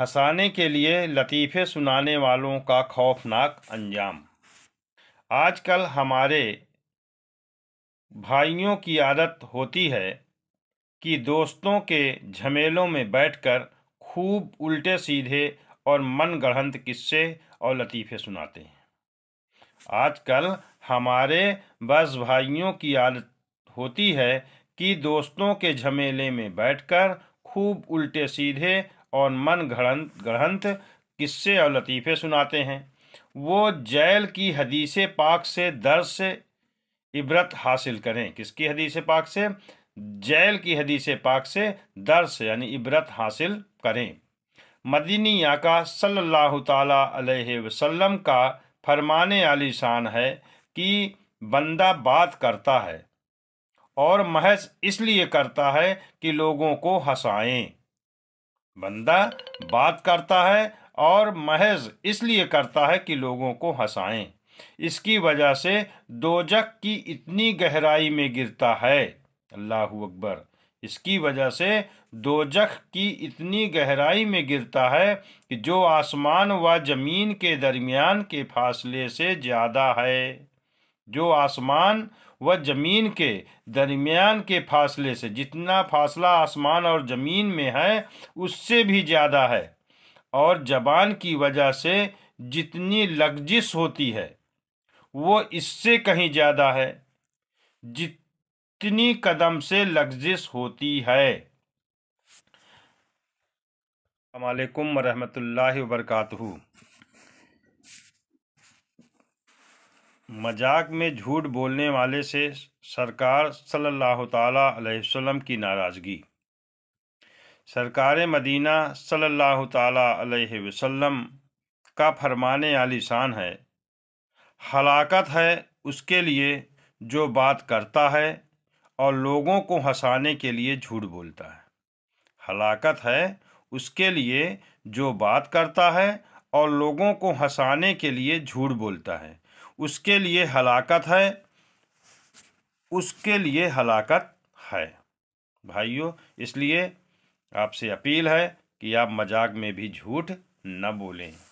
हंसाने के लिए लतीफ़े सुनाने वालों का खौफनाक अंजाम आजकल हमारे भाइयों की आदत होती है कि दोस्तों के झमेलों में बैठकर खूब उल्टे सीधे और मन गढ़ंत किस्से और लतीफ़े सुनाते हैं आजकल हमारे बस भाइयों की आदत होती है कि दोस्तों के झमेले में बैठकर खूब उल्टे सीधे और मन गढ़ंत गढ़ंत किस्से और लतीफ़े सुनाते हैं वो जैल की हदीस पाक से दर्स इबरत हासिल करें किसकी हदीस पाक से जैल की हदीस पाक से दर्स यानी इबरत हासिल करें मदीनी आका सल्लल्लाहु ताला अलैहि वसल्लम का फरमाने आली शान है कि बंदा बात करता है और महज इसलिए करता है कि लोगों को हंसाएं बंदा बात करता है और महज इसलिए करता है कि लोगों को हंसाएं इसकी वजह से दोजक की इतनी गहराई में गिरता है अल्लाह अकबर इसकी वजह से दोजख की इतनी गहराई में गिरता है कि जो आसमान व ज़मीन के दरमियान के फासले से ज़्यादा है जो आसमान व जमीन के दरमियान के फासले से जितना फासला आसमान और जमीन में है उससे भी ज़्यादा है और जबान की वजह से जितनी लग्जिश होती है वो इससे कहीं ज़्यादा है जितनी कदम से लग्जिश होती है अलकुम वरहमल वर्का मजाक में झूठ बोलने वाले से सरकार सल्लल्लाहु अलैहि वसल्लम की नाराज़गी सरकार मदीना सल्लल्लाहु अलैहि वसल्लम का फरमाने आलिशान है हलाकत है उसके लिए जो बात करता है और लोगों को हंसाने के लिए झूठ बोलता है हलाकत है उसके लिए जो बात करता है और लोगों को हंसाने के लिए झूठ बोलता है उसके लिए हलाकत है उसके लिए हलाकत है भाइयों इसलिए आपसे अपील है कि आप मजाक में भी झूठ न बोलें